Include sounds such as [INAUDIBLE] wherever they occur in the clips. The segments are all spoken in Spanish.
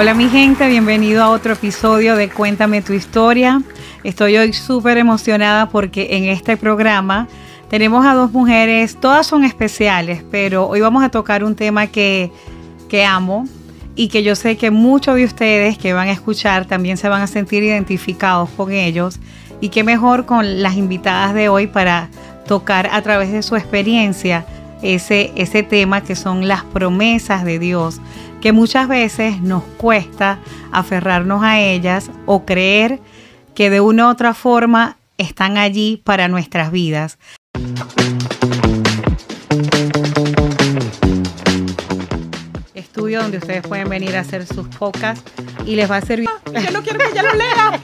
Hola mi gente, bienvenido a otro episodio de Cuéntame tu historia. Estoy hoy súper emocionada porque en este programa tenemos a dos mujeres, todas son especiales, pero hoy vamos a tocar un tema que, amo y que yo sé que muchos de ustedes que van a escuchar también se van a sentir identificados con ellos y qué mejor con las invitadas de hoy para tocar a través de su experiencia ese, ese tema que son las promesas de Dios que muchas veces nos cuesta aferrarnos a ellas o creer que de una u otra forma están allí para nuestras vidas. Estudio donde ustedes pueden venir a hacer sus pocas y les va a servir. yo ah, no quiero que ella lo lea.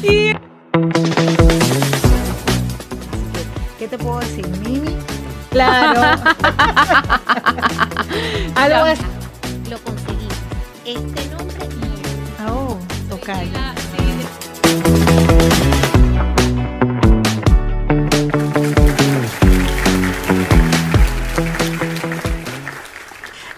[LAUGHS] ¿Qué te puedo decir, Mimi? Claro. [LAUGHS] Ah, lo conseguí. Este nombre oh, eh,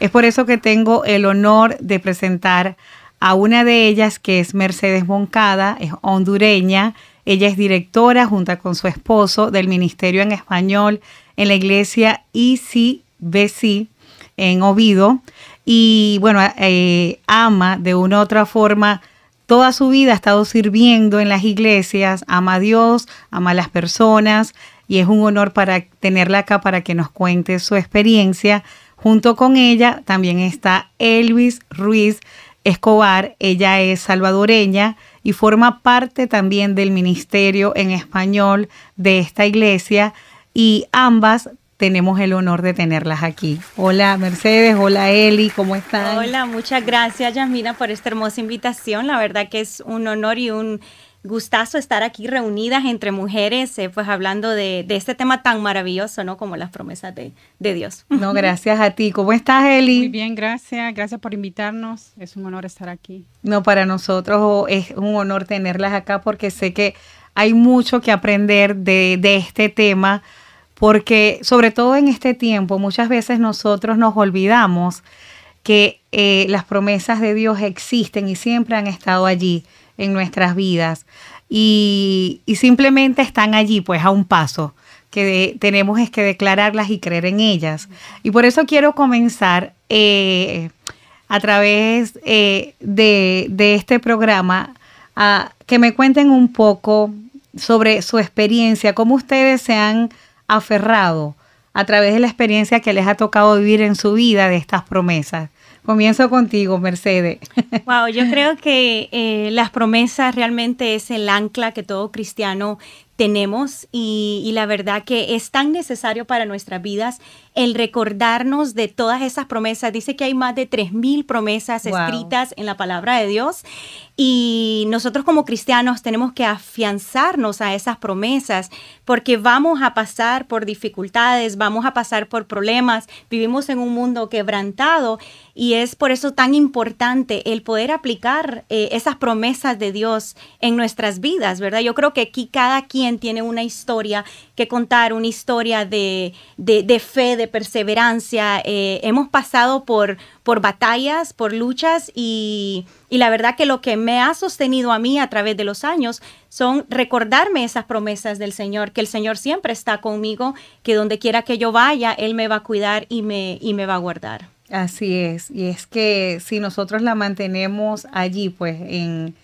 Es por eso que tengo el honor de presentar a una de ellas que es Mercedes Moncada, es hondureña, ella es directora junto con su esposo del Ministerio en Español en la iglesia ICI BC en Ovido. Y bueno, eh, ama de una u otra forma toda su vida ha estado sirviendo en las iglesias, ama a Dios, ama a las personas y es un honor para tenerla acá para que nos cuente su experiencia. Junto con ella también está Elvis Ruiz Escobar, ella es salvadoreña y forma parte también del ministerio en español de esta iglesia y ambas tenemos el honor de tenerlas aquí. Hola Mercedes, hola Eli, ¿cómo están? Hola, muchas gracias Yasmina por esta hermosa invitación. La verdad que es un honor y un gustazo estar aquí reunidas entre mujeres, eh, pues hablando de, este tema tan maravilloso, ¿no? Como las promesas de, Dios. No, [LAUGHS] gracias a ti. ¿Cómo estás, Eli? Muy bien, gracias. Gracias por invitarnos. Es un honor estar aquí. No, para nosotros es un honor tenerlas acá porque sé que hay mucho que aprender de, de este tema porque sobre todo en este tiempo muchas veces nosotros nos olvidamos que eh, las promesas de Dios existen y siempre han estado allí en nuestras vidas y, simplemente están allí pues a un paso que tenemos es que declararlas y creer en ellas. Y por eso quiero comenzar eh, a través eh, de, de, este programa a que me cuenten un poco sobre su experiencia, cómo ustedes se han aferrado a través de la experiencia que les ha tocado vivir en su vida de estas promesas. Comienzo contigo, Mercedes. [LAUGHS] Wow, yo creo que eh, las promesas realmente es el ancla que todo cristiano tenemos y, la verdad que es tan necesario para nuestras vidas el recordarnos de todas esas promesas. Dice que hay más de 3.000 promesas escritas en la palabra de Dios y nosotros como cristianos tenemos que afianzarnos a esas promesas porque vamos a pasar por dificultades, vamos a pasar por problemas, vivimos en un mundo quebrantado y es por eso tan importante el poder aplicar eh, esas promesas de Dios en nuestras vidas, ¿verdad? Yo creo que aquí cada quien tiene una historia que contar, una historia de, fe, de perseverancia. Eh, hemos pasado por por batallas, por luchas y, y, la verdad que lo que me ha sostenido a mí a través de los años son recordarme esas promesas del Señor, que el Señor siempre está conmigo, que donde quiera que yo vaya, Él me va a cuidar y me, y me va a guardar. Así es, y es que si nosotros la mantenemos allí, pues en,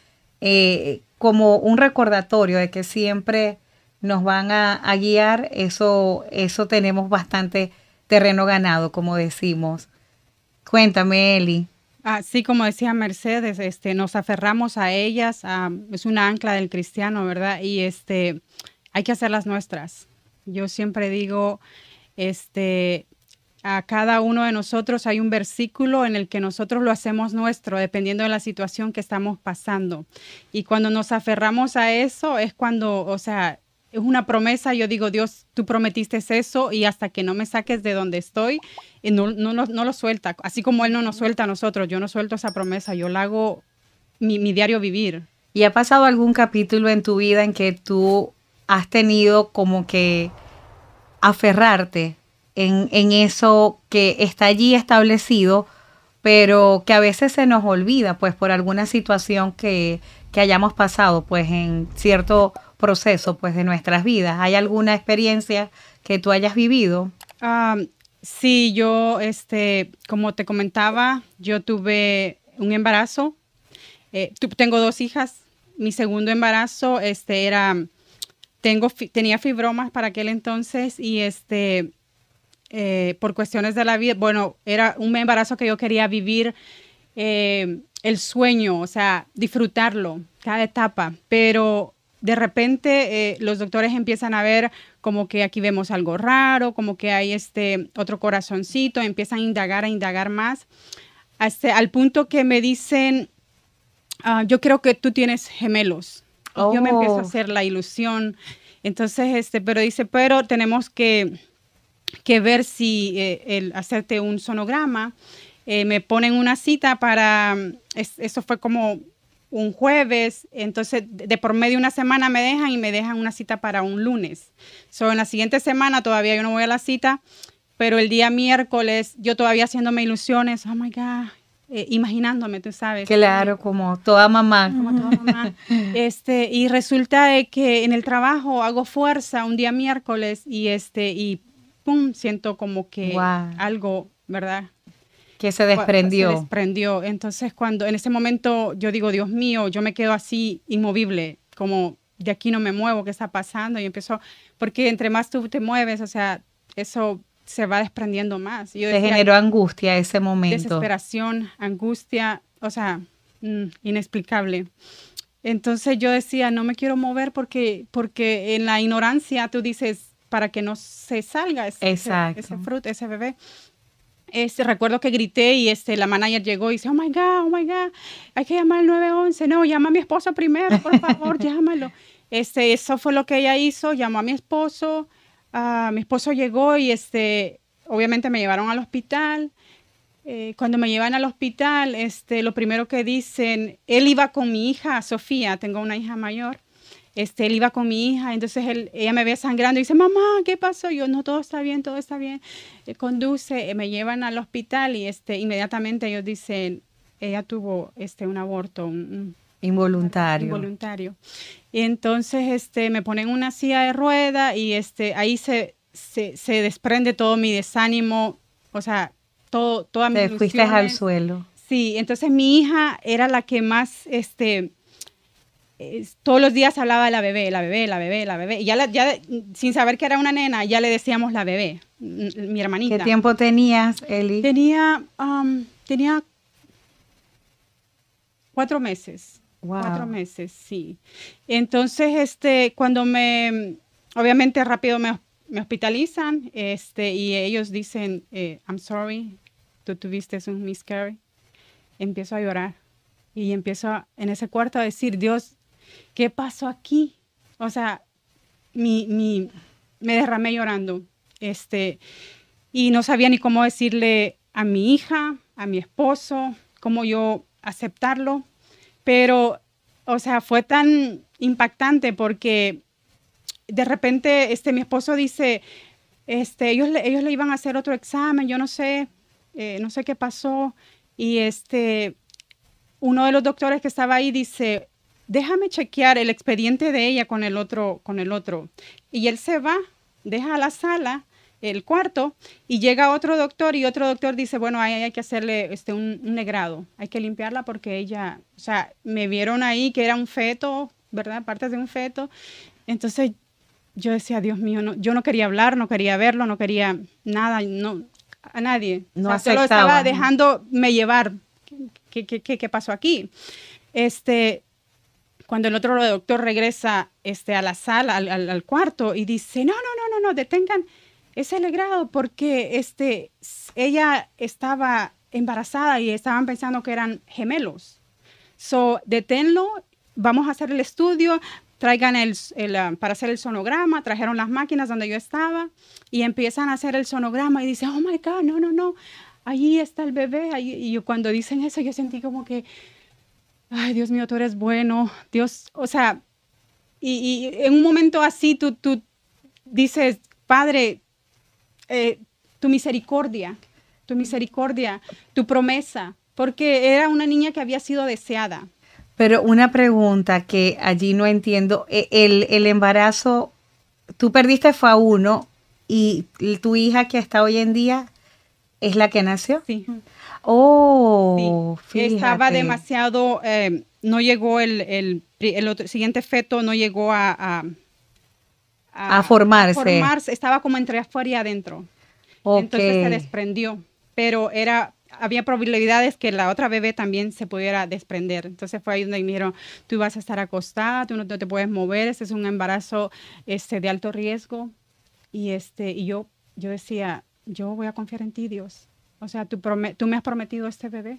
eh, como un recordatorio de que siempre nos van a, a guiar, eso, eso tenemos bastante terreno ganado, como decimos. Cuéntame, Eli. Así como decía Mercedes, este, nos aferramos a ellas, es una ancla del cristiano, ¿verdad? Y este, hay que hacerlas nuestras. Yo siempre digo, este, a cada uno de nosotros hay un versículo en el que nosotros lo hacemos nuestro, dependiendo de la situación que estamos pasando. Y cuando nos aferramos a eso es cuando, o sea, es una promesa, yo digo, Dios, tú prometiste eso y hasta que no me saques de donde estoy, eh, no, no, lo suelta. Así como Él no nos suelta a nosotros, yo no suelto esa promesa, yo la hago mi, diario vivir. ¿Y ha pasado algún capítulo en tu vida en que tú has tenido como que aferrarte en, eso que está allí establecido, pero que a veces se nos olvida, pues por alguna situación que, que hayamos pasado, pues en cierto proceso pues de nuestras vidas. ¿Hay alguna experiencia que tú hayas vivido? Ah, sí, yo, este, como te comentaba, yo tuve un embarazo. Eh, tengo dos hijas. Mi segundo embarazo, este, era, tengo, tenía fibromas para aquel entonces y este, eh, por cuestiones de la vida, bueno, era un embarazo que yo quería vivir eh, el sueño, o sea, disfrutarlo, cada etapa, pero de repente eh, los doctores empiezan a ver como que aquí vemos algo raro, como que hay este otro corazoncito, empiezan a indagar, a indagar más, hasta al punto que me dicen, ah, yo creo que tú tienes gemelos. yo me empiezo a oh. hacer la ilusión. Entonces, este, pero dice, pero tenemos que, que ver si eh, el hacerte un sonograma. Eh, me ponen una cita para, eso fue como un jueves, entonces de por medio una semana me dejan y me dejan una cita para un lunes. So, en la siguiente semana todavía yo no voy a la cita, pero el día miércoles yo todavía haciéndome ilusiones, oh my God, eh, imaginándome, tú sabes. Claro, como toda mamá. Como toda mamá. [LAUGHS] Este, y resulta que en el trabajo hago fuerza un día miércoles y este, y pum, siento como que algo, ¿verdad? que se desprendió. Se desprendió. Entonces, cuando en ese momento yo digo, Dios mío, yo me quedo así inmovible, como de aquí no me muevo, ¿qué está pasando? Y empezó, porque entre más tú te mueves, o sea, eso se va desprendiendo más. Yo Te generó angustia ese momento. Desesperación, angustia, o sea, mm, inexplicable. Entonces yo decía, no me quiero mover porque, porque en la ignorancia tú dices, para que no se salga ese fruto, ese bebé. Este, recuerdo que grité y este, la manager llegó y dice, oh my God, oh my God, hay que llamar al 911. No, llama a mi esposo primero, por favor, [LAUGHS] llámalo. Este, eso fue lo que ella hizo, llamó a mi esposo, a mi esposo llegó y este, obviamente me llevaron al hospital. Eh, cuando me llevan al hospital, este, lo primero que dicen, él iba con mi hija, Sofía, tengo una hija mayor, este, él iba con mi hija, entonces ella me ve sangrando y dice, mamá, ¿qué pasó? yo, no, todo está bien, todo está bien. Eh, conduce, eh, me llevan al hospital y este, inmediatamente ellos dicen, ella tuvo este, un aborto, Involuntario. Involuntario. Y entonces me ponen una silla de rueda y este, ahí se, desprende todo mi desánimo, o sea, todo, toda mi... Te fuiste al suelo. Sí, entonces mi hija era la que más, este, todos los días hablaba de la bebé, la bebé, la bebé, la bebé. Y ya, ya, sin saber que era una nena, ya le decíamos la bebé, mm, mi hermanita. ¿Qué tiempo tenías, Eli? Tenía, um, tenía cuatro meses. Cuatro meses, sí. Entonces, este, cuando me, obviamente rápido me, hospitalizan, este, y ellos dicen, eh, I'm sorry, tú tuviste un miscarriage. Empiezo a llorar y empiezo en ese cuarto a decir, Dios, ¿qué pasó aquí? O sea, mi, me derramé llorando. Este, y no sabía ni cómo decirle a mi hija, a mi esposo, cómo yo aceptarlo. Pero, o sea, fue tan impactante porque de repente este, mi esposo dice, este, ellos, le, ellos le iban a hacer otro examen, yo no sé, eh, no sé qué pasó. Y este, uno de los doctores que estaba ahí dice, déjame chequear el expediente de ella con el otro, con el otro. Y él se va, deja la sala, el cuarto, y llega otro doctor y otro doctor dice, bueno, hay que hacerle este, un, negrado, hay que limpiarla porque ella, o sea, me vieron ahí que era un feto, ¿verdad? Partes de un feto. Entonces yo decía, Dios mío, yo no quería hablar, no quería verlo, no quería nada, no, a nadie. No se lo solo estaba me llevar. ¿Qué, qué, qué pasó aquí? Este, cuando el otro doctor regresa este, a la sala, al, cuarto, y dice, no, no, no, no, no, detengan es legrado porque este, ella estaba embarazada y estaban pensando que eran gemelos. So, deténlo, vamos a hacer el estudio, traigan el, ah, para hacer el sonograma, trajeron las máquinas donde yo estaba y empiezan a hacer el sonograma y dice, oh my God, no, no, no, allí está el bebé. Y yo, cuando dicen eso, yo sentí como que ay Dios mío, tú eres bueno, Dios, o sea, y, en un momento así tú, tú dices, Padre, eh, tu misericordia, tu misericordia, tu promesa, porque era una niña que había sido deseada. Pero una pregunta que allí no entiendo, e, el, el embarazo, tú perdiste fue a uno y tu hija que está hoy en día es la que nació. Sí. Oh, Estaba demasiado, eh, no llegó el, el, otro, siguiente feto, no llegó a, a, formarse. Estaba como entre afuera y adentro. Entonces se desprendió, pero era había probabilidades que la otra bebé también se pudiera desprender. Entonces fue ahí donde me dijeron, tú vas a estar acostada, tú no, te puedes mover, este es un embarazo este, de alto riesgo. Y, este, y yo, yo decía, yo voy a confiar en ti, Dios. O sea, tú, me has prometido este bebé,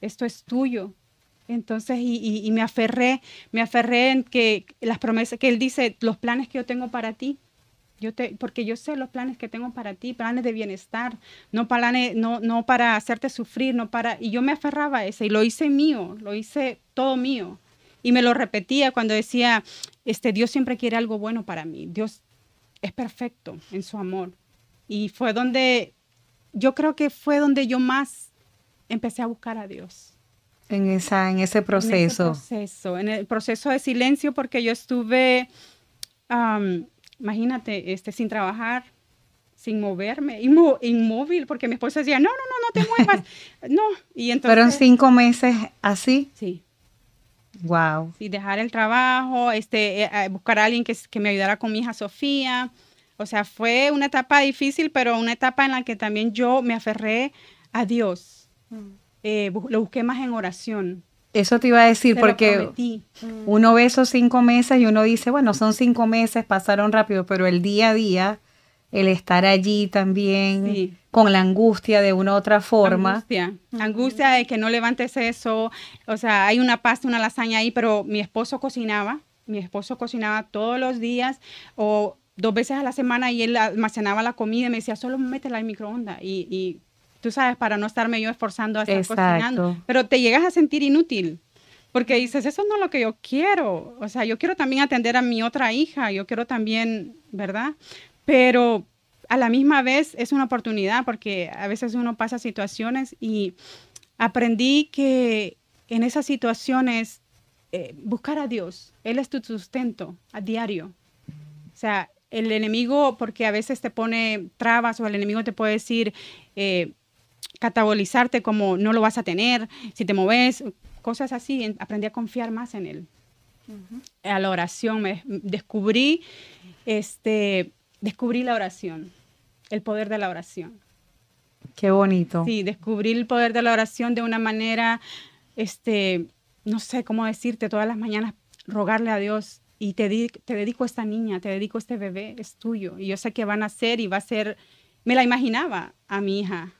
esto es tuyo. Entonces, y, me aferré, me aferré en que las promesas, que él dice, los planes que yo tengo para ti, yo te, porque yo sé los planes que tengo para ti, planes de bienestar, no planes, no, para hacerte sufrir, no para, y yo me aferraba a ese, y lo hice mío, lo hice todo mío. Y me lo repetía cuando decía, este, Dios siempre quiere algo bueno para mí, Dios es perfecto en su amor. Y fue donde yo creo que fue donde yo más empecé a buscar a Dios. En, esa, en ese proceso. En proceso, en el proceso de silencio, porque yo estuve, imagínate, este, sin trabajar, sin moverme, inmóvil, porque mi esposa decía, no, no, no, no te muevas. [LAUGHS] no, y entonces... ¿Fueron cinco meses así? Sí. Wow. y dejar el trabajo, este, eh, eh, buscar a alguien que, que me ayudara con mi hija Sofía. O sea, fue una etapa difícil, pero una etapa en la que también yo me aferré a Dios. Mm. Eh, lo busqué más en oración. Eso te iba a decir, porque mm. uno ve esos cinco meses y uno dice, bueno, son cinco meses, pasaron rápido, pero el día a día, el estar allí también, con la angustia de una u otra forma. Angustia, mm. angustia de que no levantes eso, o sea, hay una pasta, una lasaña ahí, pero mi esposo cocinaba, mi esposo cocinaba todos los días, o dos veces a la semana y él almacenaba la comida y me decía, solo métela en microondas. Y, y tú sabes, para no estarme yo esforzando a estar cocinando. Pero te llegas a sentir inútil. Porque dices, eso no es lo que yo quiero. O sea, yo quiero también atender a mi otra hija, yo quiero también, ¿verdad? Pero a la misma vez es una oportunidad porque a veces uno pasa situaciones y aprendí que en esas situaciones eh, buscar a Dios, Él es tu sustento a diario. O sea, el enemigo, porque a veces te pone trabas o el enemigo te puede decir, eh, catabolizarte como no lo vas a tener, si te moves, cosas así. Aprendí a confiar más en él. A la oración, descubrí, este, descubrí la oración, el poder de la oración. Qué bonito. Sí, descubrí el poder de la oración de una manera, este, no sé cómo decirte, todas las mañanas rogarle a Dios y te, te dedico a esta niña, te dedico a este bebé, es tuyo. Y yo sé que van a ser y va a ser, me la imaginaba a mi hija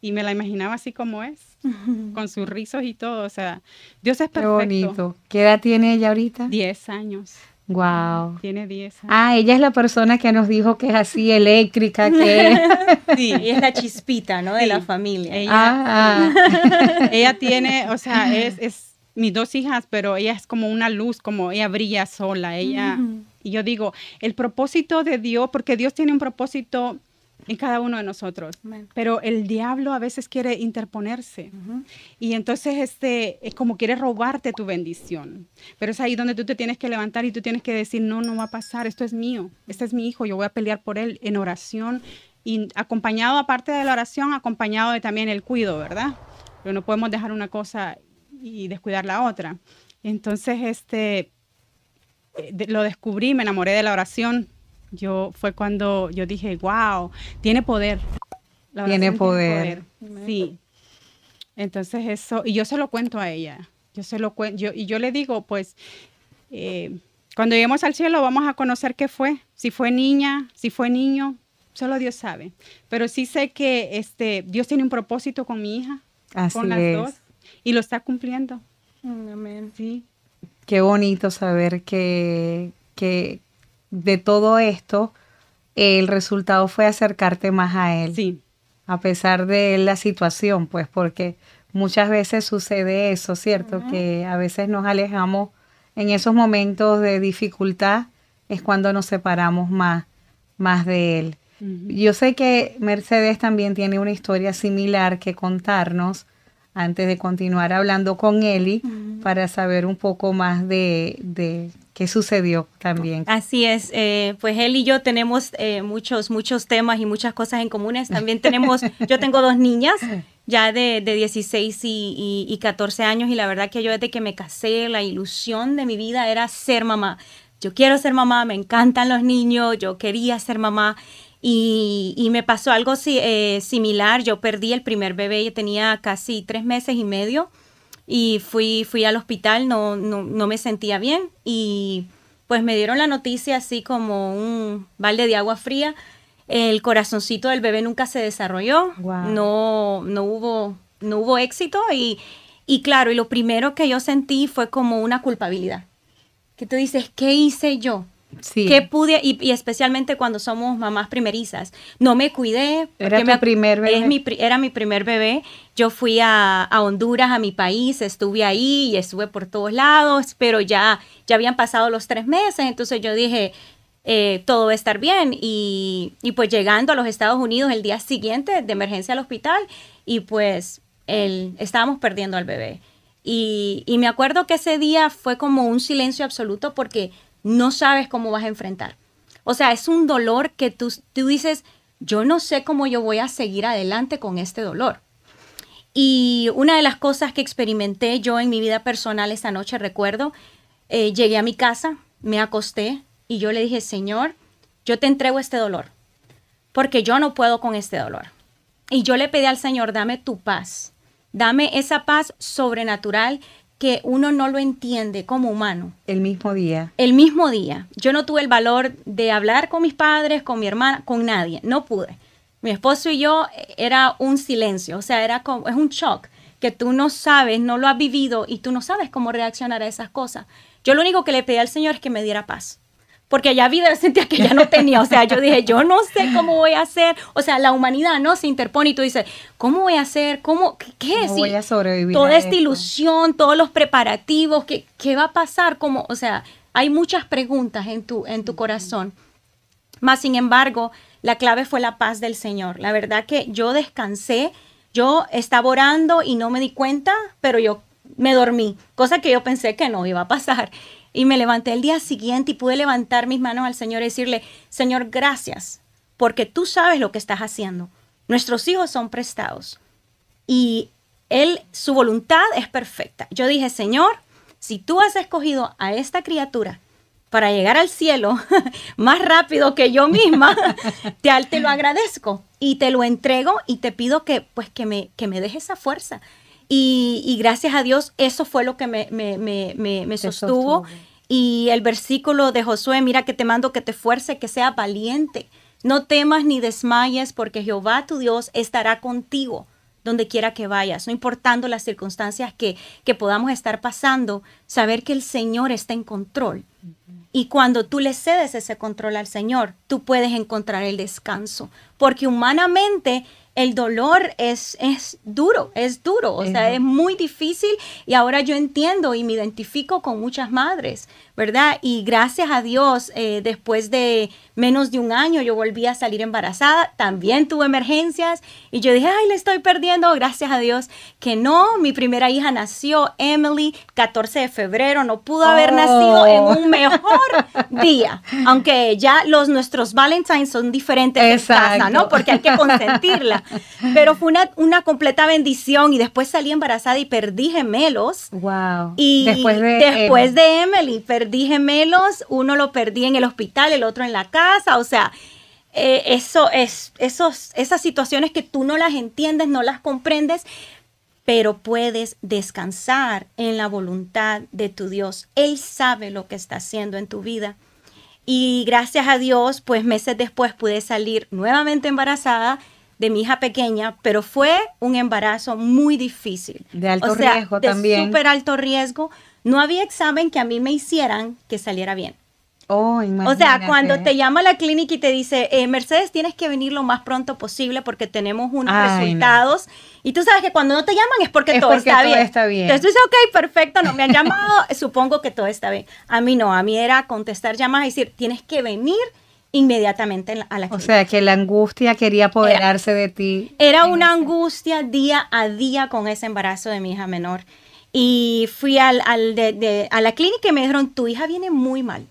y me la imaginaba así como es, [LAUGHS] con sus rizos y todo. O sea, Dios es perfecto. Qué bonito. ¿Qué edad tiene ella ahorita? Diez años. Wow. Tiene 10 años. Ah, ella es la persona que nos dijo que es así eléctrica, que [LAUGHS] sí, es la chispita, ¿no? De la familia. Ella, ah, [LAUGHS] ella tiene, o sea, es, es mis dos hijas, pero ella es como una luz, como ella brilla sola, ella... Y yo digo, el propósito de Dios, porque Dios tiene un propósito en cada uno de nosotros, pero el diablo a veces quiere interponerse y entonces este es como quiere robarte tu bendición, pero es ahí donde tú te tienes que levantar y tú tienes que decir, no, no va a pasar, esto es mío, este es mi hijo, yo voy a pelear por él en oración y acompañado aparte de la oración, acompañado de también el cuido, ¿verdad? Pero no podemos dejar una cosa y descuidar la otra. Entonces, este, eh, lo descubrí, me enamoré de la oración. Yo fue cuando yo dije, wow, tiene poder. tiene, poder. Sí. Entonces eso, y yo se lo cuento a ella. Yo se lo cuento, y yo le digo, pues, eh, cuando lleguemos al cielo vamos a conocer qué fue, si fue niña, si fue niño, solo Dios sabe. Pero sí sé que este, Dios tiene un propósito con mi hija, Así con las es. dos y lo está cumpliendo. Mm, amén. Sí. Qué bonito saber que, que de todo esto, el resultado fue acercarte más a Él. Sí. A pesar de la situación, pues, porque muchas veces sucede eso, ¿cierto? Que a veces nos alejamos en esos momentos de dificultad, es cuando nos separamos más, más de Él. Yo sé que Mercedes también tiene una historia similar que contarnos antes de continuar hablando con Eli para saber un poco más de, de qué sucedió también. Así es, eh, pues Eli y yo tenemos eh, muchos, muchos temas y muchas cosas en comunes. También tenemos, [LAUGHS] yo tengo dos niñas ya de, de 16 y, y, 14 años y la verdad que yo desde que me casé, la ilusión de mi vida era ser mamá. Yo quiero ser mamá, me encantan los niños, yo quería ser mamá. Y, me pasó algo eh, similar. Yo perdí el primer bebé, y tenía casi tres meses y medio y fui, al hospital, no, me sentía bien y pues me dieron la noticia así como un balde de agua fría. El corazoncito del bebé nunca se desarrolló, no, hubo, éxito y, y claro, y lo primero que yo sentí fue como una culpabilidad. Que tú dices, ¿qué hice yo? Sí. ¿Qué pude? Y, especialmente cuando somos mamás primerizas. No me cuidé. Era mi primer bebé. era mi primer bebé. Yo fui a, Honduras, a mi país, estuve ahí y estuve por todos lados, pero ya, ya habían pasado los tres meses, entonces yo dije, eh, todo va a estar bien. Y, pues llegando a los Estados Unidos el día siguiente de emergencia al hospital y pues el, estábamos perdiendo al bebé. y me acuerdo que ese día fue como un silencio absoluto porque no sabes cómo vas a enfrentar. O sea, es un dolor que tú, tú dices, yo no sé cómo yo voy a seguir adelante con este dolor. Y una de las cosas que experimenté yo en mi vida personal esta noche, recuerdo, eh, llegué a mi casa, me acosté y yo le dije, Señor, yo te entrego este dolor, porque yo no puedo con este dolor. Y yo le pedí al Señor, dame tu paz, dame esa paz sobrenatural que uno no lo entiende como humano. El mismo día. El mismo día. Yo no tuve el valor de hablar con mis padres, con mi hermana, con nadie. No pude. Mi esposo y yo eh, era un silencio, o sea, era como, es un shock que tú no sabes, no lo has vivido y tú no sabes cómo reaccionar a esas cosas. Yo lo único que le pedí al Señor es que me diera paz porque ya vida sentía que ya no tenía, o sea, yo dije, yo no sé cómo voy a hacer, o sea, la humanidad no se interpone y tú dices, ¿cómo voy a hacer? ¿Cómo? ¿Qué es? Toda esta ilusión, todos los preparativos, ¿qué, ¿qué, va a pasar? Como, o sea, hay muchas preguntas en tu, en tu corazón. Más sin embargo, la clave fue la paz del Señor. La verdad que yo descansé, yo estaba orando y no me di cuenta, pero yo me dormí, cosa que yo pensé que no iba a pasar. Y me levanté el día siguiente y pude levantar mis manos al Señor y decirle, Señor, gracias, porque tú sabes lo que estás haciendo. Nuestros hijos son prestados. Y Él, su voluntad es perfecta. Yo dije, Señor, si tú has escogido a esta criatura para llegar al cielo [LAUGHS] más rápido que yo misma, [LAUGHS] te, te, lo agradezco y te lo entrego y te pido que pues que me, que me dejes esa fuerza, y, gracias a Dios, eso fue lo que me, sostuvo. Y el versículo de Josué, mira que te mando que te fuerce, que sea valiente. No temas ni desmayes, porque Jehová tu Dios estará contigo donde quiera que vayas, no importando las circunstancias que, que, podamos estar pasando, saber que el Señor está en control. Y cuando tú le cedes ese control al Señor, tú puedes encontrar el descanso, porque humanamente el dolor es, es duro, es duro, o sea, es muy difícil y ahora yo entiendo y me identifico con muchas madres, ¿verdad? Y gracias a Dios, eh, después de menos de un año yo volví a salir embarazada, también tuve emergencias y yo dije, ay, le estoy perdiendo, gracias a Dios que no, mi primera hija nació, Emily, 14 de febrero, no pudo haber oh. nacido en un mejor día, aunque ya los nuestros Valentines son diferentes. ¿no? Porque hay que consentirla. Pero fue una, una completa bendición y después salí embarazada y perdí gemelos. Wow. Y después de, después Emily perdí gemelos, uno lo perdí en el hospital, el otro en la casa, o sea, eh, eso es, esos, esas situaciones que tú no las entiendes, no las comprendes, pero puedes descansar en la voluntad de tu Dios. Él sabe lo que está haciendo en tu vida y gracias a Dios, pues meses después pude salir nuevamente embarazada de mi hija pequeña, pero fue un embarazo muy difícil. De alto riesgo también. Súper alto riesgo. No había examen que a mí me hicieran que saliera bien. Oh, o sea, cuando te llama la clínica y te dice, eh, Mercedes, tienes que venir lo más pronto posible porque tenemos unos resultados. Y tú sabes que cuando no te llaman es porque, todo, está bien. Entonces tú dices, ok, perfecto, no me han llamado, [LAUGHS] supongo que todo está bien. A mí no, a mí era contestar llamadas y decir, tienes que venir inmediatamente a la clínica. O sea, que la angustia quería apoderarse de ti. Era una angustia día a día con ese embarazo de mi hija menor. Y fui al, a la clínica y me dijeron, tu hija viene muy mal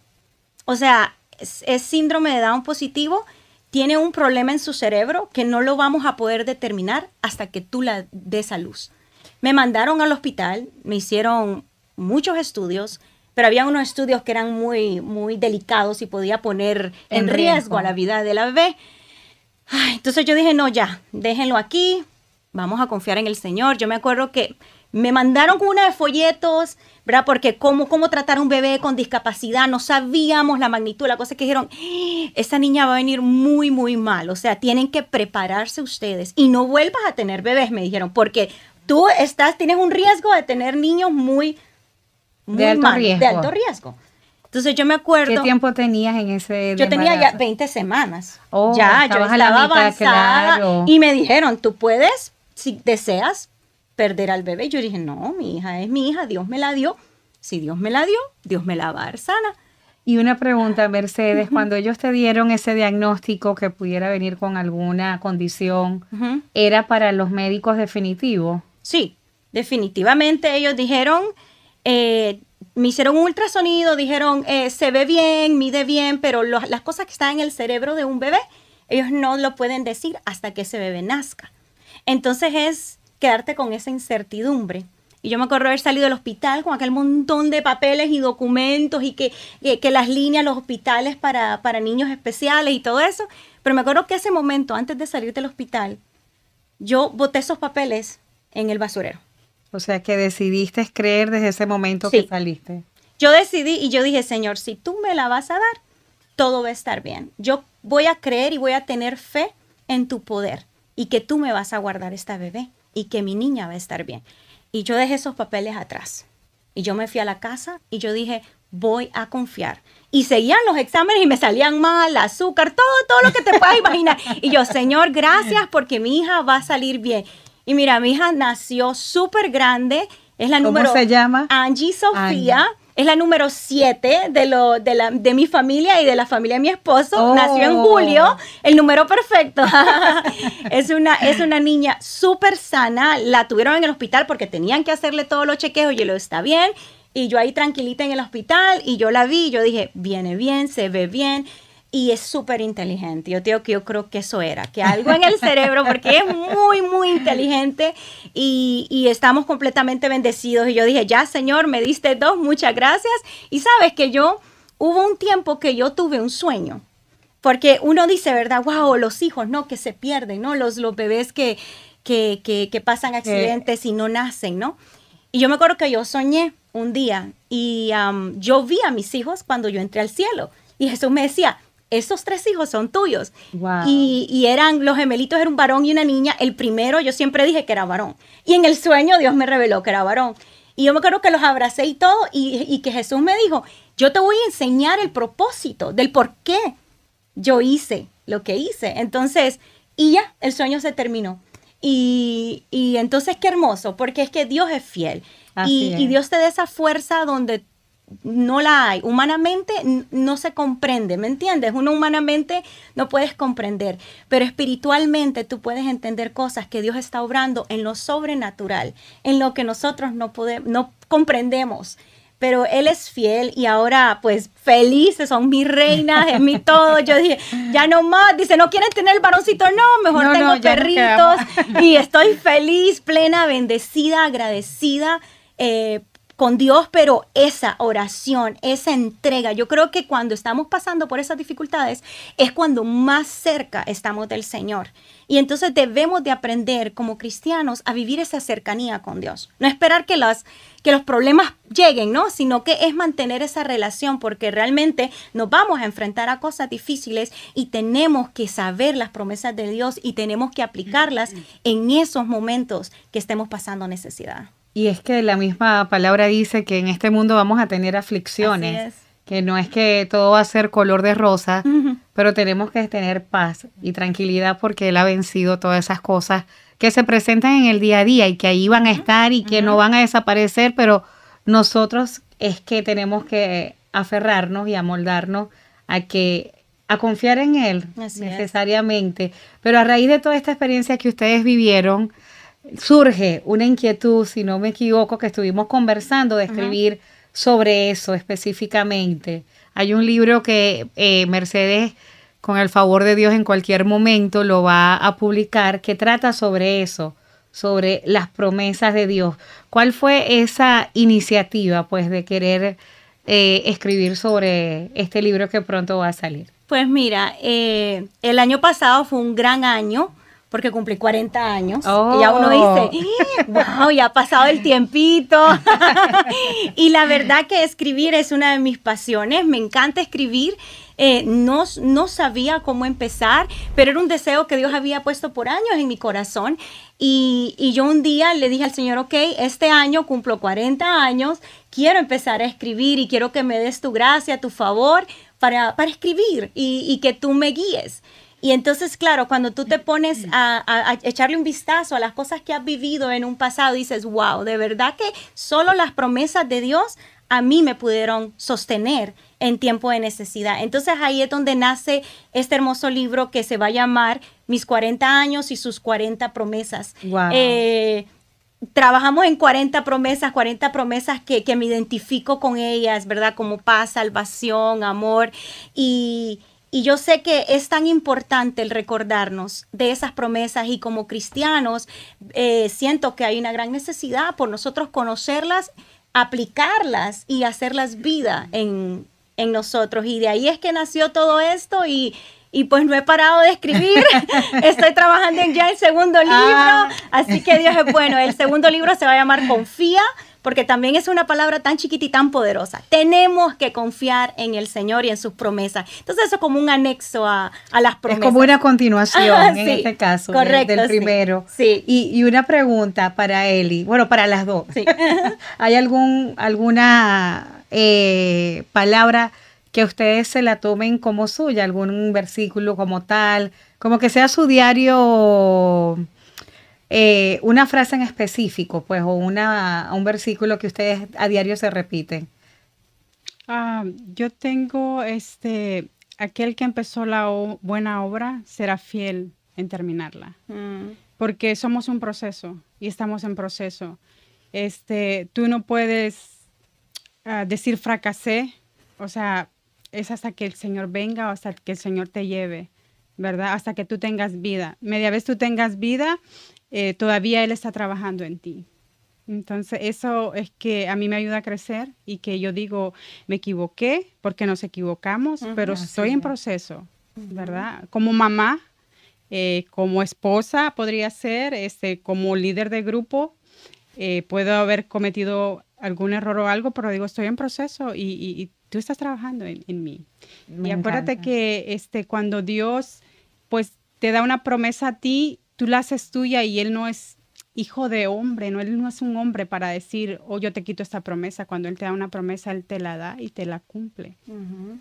o sea, es, síndrome de Down positivo, tiene un problema en su cerebro que no lo vamos a poder determinar hasta que tú la des a luz. Me mandaron al hospital, me hicieron muchos estudios, pero había unos estudios que eran muy, muy delicados y podía poner en, riesgo. a la vida de la bebé. entonces yo dije, no, ya, déjenlo aquí, vamos a confiar en el Señor. Yo me acuerdo que me mandaron una de folletos, ¿verdad? Porque cómo, cómo tratar a un bebé con discapacidad, no sabíamos la magnitud, la cosa que dijeron, ¡Ah! esa niña va a venir muy, muy mal, o sea, tienen que prepararse ustedes y no vuelvas a tener bebés, me dijeron, porque tú estás, tienes un riesgo de tener niños muy, muy de alto mal, riesgo. De alto riesgo. Entonces yo me acuerdo. ¿Qué tiempo tenías en ese? Yo tenía ya 20 semanas. Oh, ya, yo estaba avanzada y me dijeron, tú puedes, si deseas, perder al bebé. Yo dije, no, mi hija es mi hija, Dios me la dio. Si Dios me la dio, Dios me la va a dar sana. Y una pregunta, Mercedes, cuando ellos te dieron ese diagnóstico que pudiera venir con alguna condición, ¿era para los médicos definitivo? Sí, definitivamente ellos dijeron, eh, me hicieron un ultrasonido, dijeron, eh, se ve bien, mide bien, pero las cosas que están en el cerebro de un bebé, ellos no lo pueden decir hasta que ese bebé nazca. Entonces es quedarte con esa incertidumbre. Y yo me acuerdo haber salido del hospital con aquel montón de papeles y documentos y que, que, las líneas, los hospitales para, niños especiales y todo eso. Pero me acuerdo que ese momento, antes de salir del hospital, yo boté esos papeles en el basurero. O sea que decidiste creer desde ese momento que saliste. Yo decidí y yo dije, Señor, si tú me la vas a dar, todo va a estar bien. Yo voy a creer y voy a tener fe en tu poder y que tú me vas a guardar esta bebé y que mi niña va a estar bien. Y yo dejé esos papeles atrás. Y yo me fui a la casa y yo dije, voy a confiar. Y seguían los exámenes y me salían mal, azúcar, todo, todo lo que te puedas imaginar. Y yo, Señor, gracias porque mi hija va a salir bien. Y mira, mi hija nació súper grande. Es la número. ¿Cómo se llama? Angie Sofía es la número 7 de, lo, de, de mi familia y de la familia de mi esposo. Oh. Nació en julio, el número perfecto. [LAUGHS] es, una, es una niña súper sana. La tuvieron en el hospital porque tenían que hacerle todos los chequeos y lo está bien. Y yo ahí tranquilita en el hospital y yo la vi, yo dije, viene bien, se ve bien, y es súper inteligente. Yo que yo creo que eso era, que algo en el cerebro, porque es muy, muy inteligente y, estamos completamente bendecidos. Y yo dije, ya Señor, me diste dos, muchas gracias. Y sabes que yo, hubo un tiempo que yo tuve un sueño. Porque uno dice, ¿verdad? Wow, los hijos, ¿no? Que se pierden, ¿no? Los, bebés que, que, pasan accidentes y no nacen, ¿no? Y yo me acuerdo que yo soñé un día y yo vi a mis hijos cuando yo entré al cielo. Y Jesús me decía, esos tres hijos son tuyos. Y, eran, los gemelitos eran un varón y una niña. El primero yo siempre dije que era varón. Y en el sueño Dios me reveló que era varón. Y yo me acuerdo que los abracé y todo y, que Jesús me dijo, yo te voy a enseñar el propósito del por qué yo hice lo que hice. Entonces, y ya, el sueño se terminó. Y, entonces qué hermoso, porque es que Dios es fiel. Y, y Dios te da esa fuerza donde no la hay. Humanamente no se comprende, ¿me entiendes? Uno humanamente no puedes comprender, pero espiritualmente tú puedes entender cosas que Dios está obrando en lo sobrenatural, en lo que nosotros no, no comprendemos. Pero Él es fiel y ahora pues felices, son mis reinas, es mi [LAUGHS] todo. Yo dije, ya no más, dice, no quieren tener el varoncito, no, mejor tengo perritos [LAUGHS] y estoy feliz, plena, bendecida, agradecida. Eh, con Dios, pero esa oración, esa entrega, yo creo que cuando estamos pasando por esas dificultades es cuando más cerca estamos del Señor. Y entonces debemos de aprender como cristianos a vivir esa cercanía con Dios. No esperar que, las, que los problemas lleguen, ¿no? Sino que es mantener esa relación porque realmente nos vamos a enfrentar a cosas difíciles y tenemos que saber las promesas de Dios y tenemos que aplicarlas en esos momentos que estemos pasando necesidad. Y es que la misma palabra dice que en este mundo vamos a tener aflicciones, que no es que todo va a ser color de rosa, pero tenemos que tener paz y tranquilidad porque Él ha vencido todas esas cosas que se presentan en el día a día y que ahí van a estar y que no van a desaparecer, pero nosotros es que tenemos que aferrarnos y amoldarnos a que a confiar en él necesariamente. Pero a raíz de toda esta experiencia que ustedes vivieron, surge una inquietud, si no me equivoco, que estuvimos conversando de escribir sobre eso específicamente. Hay un libro que eh, Mercedes, con el favor de Dios, en cualquier momento lo va a publicar que trata sobre eso, sobre las promesas de Dios. ¿Cuál fue esa iniciativa, pues, de querer eh, escribir sobre este libro que pronto va a salir? Pues mira, eh, el año pasado fue un gran año porque cumplí 40 años. Y ya uno dice, oh. eh, wow, ya ha pasado el tiempito. [LAUGHS] y la verdad que escribir es una de mis pasiones, me encanta escribir. Eh, no, no sabía cómo empezar, pero era un deseo que Dios había puesto por años en mi corazón. Y, yo un día le dije al Señor, ok, este año cumplo 40 años, quiero empezar a escribir y quiero que me des tu gracia, tu favor para, escribir y que tú me guíes. Y entonces, claro, cuando tú te pones mm. a, echarle un vistazo a las cosas que has vivido en un pasado, dices, wow, de verdad que solo las promesas de Dios a mí me pudieron sostener en tiempo de necesidad. Entonces ahí es donde nace este hermoso libro que se va a llamar Mis 40 años y sus 40 promesas. Eh, trabajamos en 40 promesas, 40 promesas que, que, me identifico con ellas, ¿verdad? Como paz, salvación, amor. Y, y yo sé que es tan importante el recordarnos de esas promesas y como cristianos eh, siento que hay una gran necesidad por nosotros conocerlas, aplicarlas y hacerlas vida en, en nosotros. Y de ahí es que nació todo esto y y pues no he parado de escribir. [LAUGHS] Estoy trabajando en ya el segundo libro, ah. así que Dios es bueno. El segundo libro se va a llamar Confía porque también es una palabra tan chiquita y tan poderosa. Tenemos que confiar en el Señor y en sus promesas. Entonces eso es como un anexo a, las promesas. Es como una continuación ah, en este caso del, primero. Sí. Y, una pregunta para Eli, bueno, para las dos. [LAUGHS] ¿Hay algún, alguna eh, palabra que ustedes se la tomen como suya, algún versículo como tal, como que sea su diario eh, una frase en específico, pues, o una, un versículo que ustedes a diario se repiten. Ah, yo tengo este, aquel que empezó la buena obra será fiel en terminarla, mm. porque somos un proceso y estamos en proceso. Este, tú no puedes ah, decir fracasé, o sea, es hasta que el Señor venga o hasta que el Señor te lleve, ¿verdad? Hasta que tú tengas vida. Media vez tú tengas vida, eh, todavía Él está trabajando en ti. Entonces, eso es que a mí me ayuda a crecer y que yo digo, me equivoqué porque nos equivocamos, pero estoy en proceso, ¿verdad? Como mamá, eh, como esposa podría ser, este, como líder de grupo, eh, puedo haber cometido algún error o algo, pero digo, estoy en proceso y, tú estás trabajando en, mí. y acuérdate que este, cuando Dios pues te da una promesa a ti, tú la haces tuya y Él no es hijo de hombre, no, Él no es un hombre para decir, oh, yo te quito esta promesa. Cuando Él te da una promesa, Él te la da y te la cumple,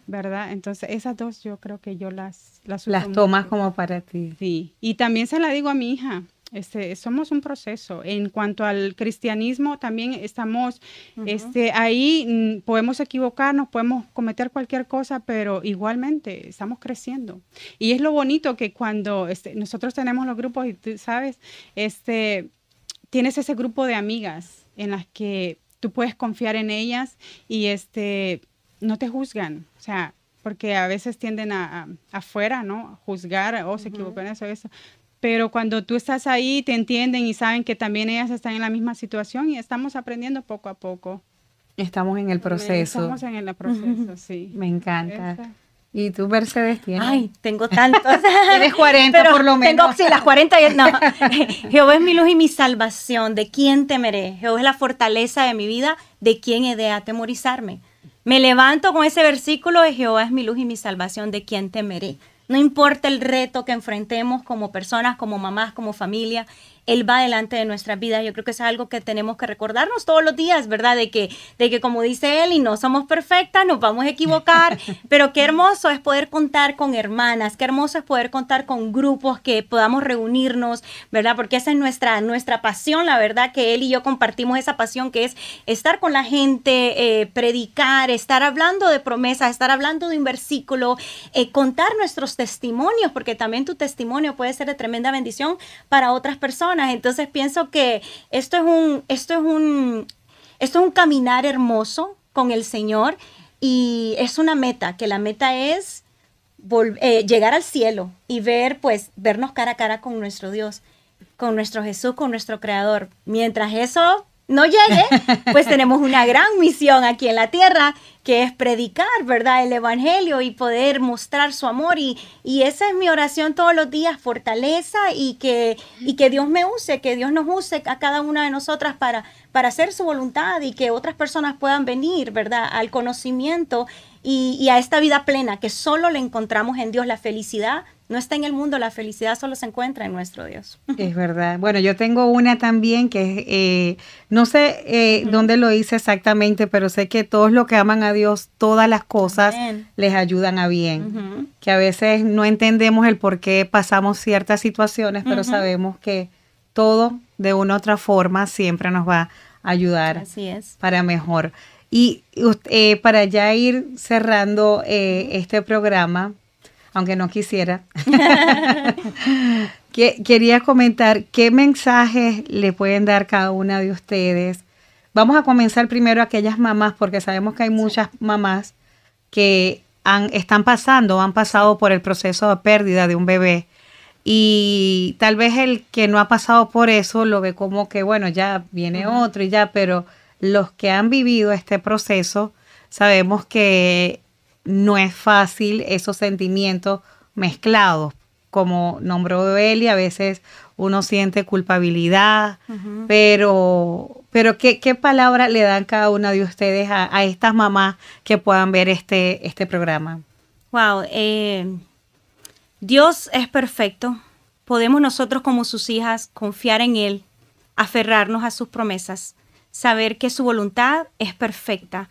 ¿verdad? Entonces, esas dos yo creo que yo las... Las, las tomas como para ti. Sí, y también se la digo a mi hija. Este, somos un proceso. En cuanto al cristianismo, también estamos este, ahí, mm, podemos equivocarnos, podemos cometer cualquier cosa, pero igualmente estamos creciendo. Y es lo bonito que cuando este, nosotros tenemos los grupos, y tú sabes, este, tienes ese grupo de amigas en las que tú puedes confiar en ellas y este, no te juzgan. O sea, porque a veces tienden a, afuera, ¿no? A juzgar, o oh, se equivocan, en eso, eso pero cuando tú estás ahí te entienden y saben que también ellas están en la misma situación y estamos aprendiendo poco a poco. Estamos en el proceso. Estamos en el proceso, sí. Me encanta. ¿Y tú, Mercedes, tienes? Ay, tengo tantos. [LAUGHS] Tienes 40 por lo menos. Tengo, sí, las 40. no. [LAUGHS] [LAUGHS] Jehová es mi luz y mi salvación. ¿De quién temeré? Jehová es la fortaleza de mi vida. ¿De quién he de atemorizarme? Me levanto con ese versículo de Jehová es mi luz y mi salvación. ¿De quién temeré? No importa el reto que enfrentemos como personas, como mamás, como familia, él va delante de nuestras vidas. Yo creo que es algo que tenemos que recordarnos todos los días, ¿verdad? De que, de que como dice él, y no somos perfectas, nos vamos a equivocar, [LAUGHS] pero qué hermoso es poder contar con hermanas, qué hermoso es poder contar con grupos que podamos reunirnos, ¿verdad? Porque esa es nuestra, nuestra pasión, la verdad, que él y yo compartimos esa pasión que es estar con la gente, eh, predicar, estar hablando de promesas, estar hablando de un versículo, eh, contar nuestros testimonios, porque también tu testimonio puede ser de tremenda bendición para otras personas. Entonces pienso que esto es un, esto es un, es un caminar hermoso con el Señor y es una meta, que la meta es eh, llegar al cielo y ver, pues, vernos cara a cara con nuestro Dios, con nuestro Jesús, con nuestro Creador. Mientras eso, no llegue, pues tenemos una gran misión aquí en la tierra, que es predicar, ¿verdad? El Evangelio y poder mostrar su amor. Y, y esa es mi oración todos los días, fortaleza y que, y que Dios me use, que Dios nos use a cada una de nosotras para, para hacer su voluntad y que otras personas puedan venir, ¿verdad? Al conocimiento y, y a esta vida plena que solo le encontramos en Dios, la felicidad no está en el mundo, la felicidad solo se encuentra en nuestro Dios. Es verdad. Bueno, yo tengo una también que eh, no sé eh, dónde lo hice exactamente, pero sé que todos los que aman a Dios, todas las cosas les ayudan a bien. Que a veces no entendemos el por qué pasamos ciertas situaciones, pero sabemos que todo de una u otra forma siempre nos va a ayudar Así es. para mejor. Y eh, para ya ir cerrando eh, este programa, aunque no quisiera. [LAUGHS] quería comentar qué mensajes le pueden dar cada una de ustedes. Vamos a comenzar primero aquellas mamás, porque sabemos que hay muchas mamás que han, están pasando, han pasado por el proceso de pérdida de un bebé. Y tal vez el que no ha pasado por eso lo ve como que, bueno, ya viene otro y ya, pero los que han vivido este proceso, sabemos que no es fácil esos sentimientos mezclados. Como nombró Eli, a veces uno siente culpabilidad, pero, pero ¿qué, palabra le dan cada una de ustedes a, estas mamás que puedan ver este, este programa? Wow, eh, Dios es perfecto. Podemos nosotros como sus hijas confiar en Él, aferrarnos a sus promesas, saber que su voluntad es perfecta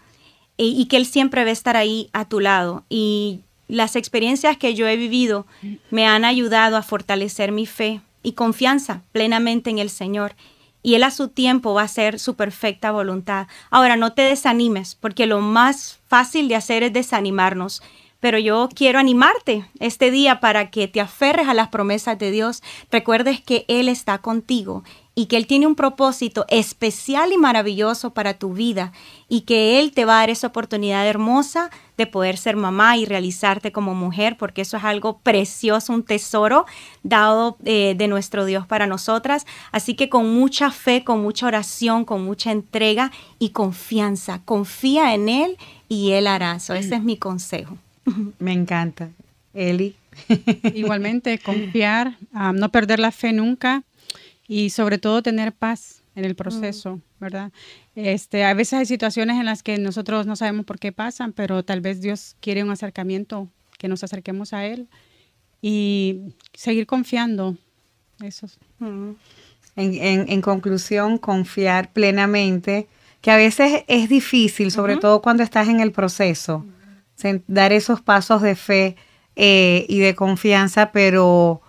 y, que Él siempre va a estar ahí a tu lado. Y las experiencias que yo he vivido me han ayudado a fortalecer mi fe y confianza plenamente en el Señor. Y Él a su tiempo va a hacer su perfecta voluntad. Ahora, no te desanimes, porque lo más fácil de hacer es desanimarnos. Pero yo quiero animarte este día para que te aferres a las promesas de Dios. Recuerdes que Él está contigo y que Él tiene un propósito especial y maravilloso para tu vida y que Él te va a dar esa oportunidad hermosa de poder ser mamá y realizarte como mujer, porque eso es algo precioso, un tesoro dado eh, de nuestro Dios para nosotras. Así que con mucha fe, con mucha oración, con mucha entrega y confianza, confía en Él y Él hará. eso ese es mi consejo. [LAUGHS] Me encanta. Eli. Igualmente, confiar, ah, no perder la fe nunca y sobre todo tener paz en el proceso, mm. ¿verdad? Este, a veces hay situaciones en las que nosotros no sabemos por qué pasan, pero tal vez Dios quiere un acercamiento, que nos acerquemos a Él y seguir confiando. Eso. Mm. En, conclusión, confiar plenamente, que a veces es difícil, sobre todo cuando estás en el proceso, mm. dar esos pasos de fe eh, y de confianza, pero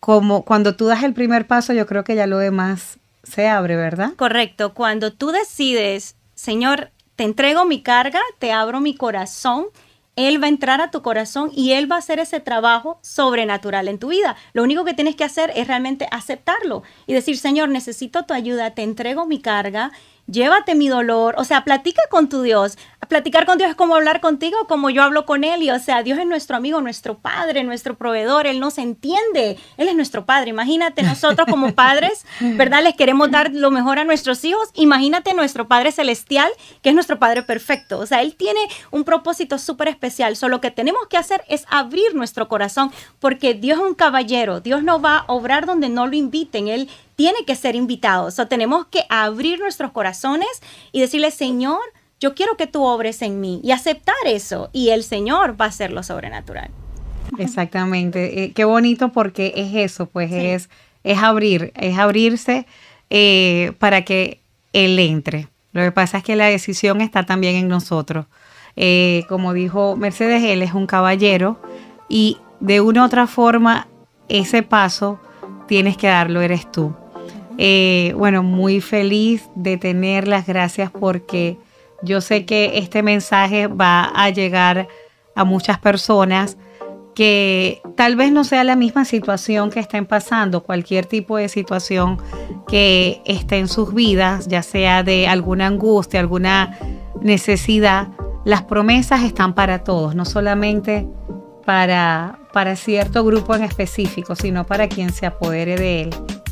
como cuando tú das el primer paso, yo creo que ya lo demás se abre, ¿verdad? Correcto, cuando tú decides, Señor, te entrego mi carga, te abro mi corazón, Él va a entrar a tu corazón y Él va a hacer ese trabajo sobrenatural en tu vida. Lo único que tienes que hacer es realmente aceptarlo y decir, Señor, necesito tu ayuda, te entrego mi carga llévate mi dolor, o sea, platica con tu Dios. Platicar con Dios es como hablar contigo, como yo hablo con Él, y o sea, Dios es nuestro amigo, nuestro Padre, nuestro proveedor, Él nos entiende, Él es nuestro Padre. Imagínate nosotros como [LAUGHS] padres, ¿verdad? Les queremos dar lo mejor a nuestros hijos, imagínate nuestro Padre Celestial, que es nuestro Padre perfecto, o sea, Él tiene un propósito súper especial, solo lo que tenemos que hacer es abrir nuestro corazón, porque Dios es un caballero, Dios no va a obrar donde no lo inviten, Él tiene que ser invitado. O tenemos que abrir nuestros corazones y decirle, Señor, yo quiero que tú obres en mí y aceptar eso. Y el Señor va a hacer lo sobrenatural. Exactamente. Eh, qué bonito porque es eso, pues es, es abrir, es abrirse eh, para que Él entre. Lo que pasa es que la decisión está también en nosotros. Eh, como dijo Mercedes, Él es un caballero y de una u otra forma ese paso tienes que darlo, eres tú. Eh, bueno, muy feliz de tener las Gracias porque yo sé que este mensaje va a llegar a muchas personas que tal vez no sea la misma situación que estén pasando, cualquier tipo de situación que esté en sus vidas, ya sea de alguna angustia, alguna necesidad, las promesas están para todos, no solamente para, para cierto grupo en específico, sino para quien se apodere de él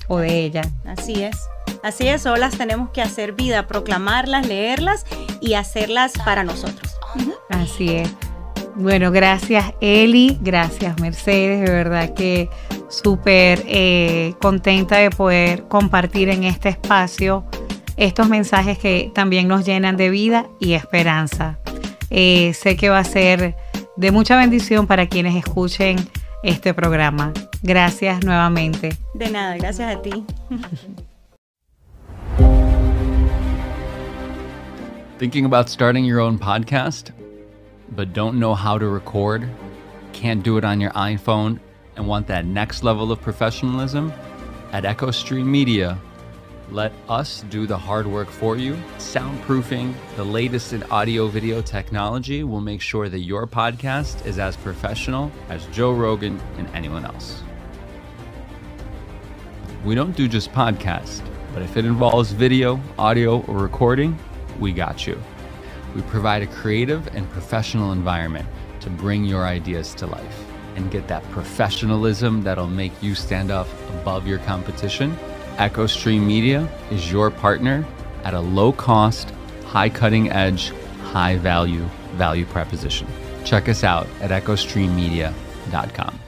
o de ella. Así es. Así es, solas las tenemos que hacer vida, proclamarlas, leerlas y hacerlas para nosotros. Así es. Bueno, gracias Eli, gracias Mercedes, de verdad que súper eh, contenta de poder compartir en este espacio estos mensajes que también nos llenan de vida y esperanza. Eh, sé que va a ser de mucha bendición para quienes escuchen este programa. Gracias nuevamente. De nada, gracias a ti. [LAUGHS] Thinking about starting your own podcast, but don't know how to record, can't do it on your iPhone, and want that next level of professionalism? At EchoStream Media, Let us do the hard work for you. Soundproofing, the latest in audio video technology will make sure that your podcast is as professional as Joe Rogan and anyone else. We don't do just podcasts, but if it involves video, audio, or recording, we got you. We provide a creative and professional environment to bring your ideas to life and get that professionalism that'll make you stand up above your competition EchoStream Media is your partner at a low cost, high cutting edge, high value value proposition. Check us out at echostreammedia.com.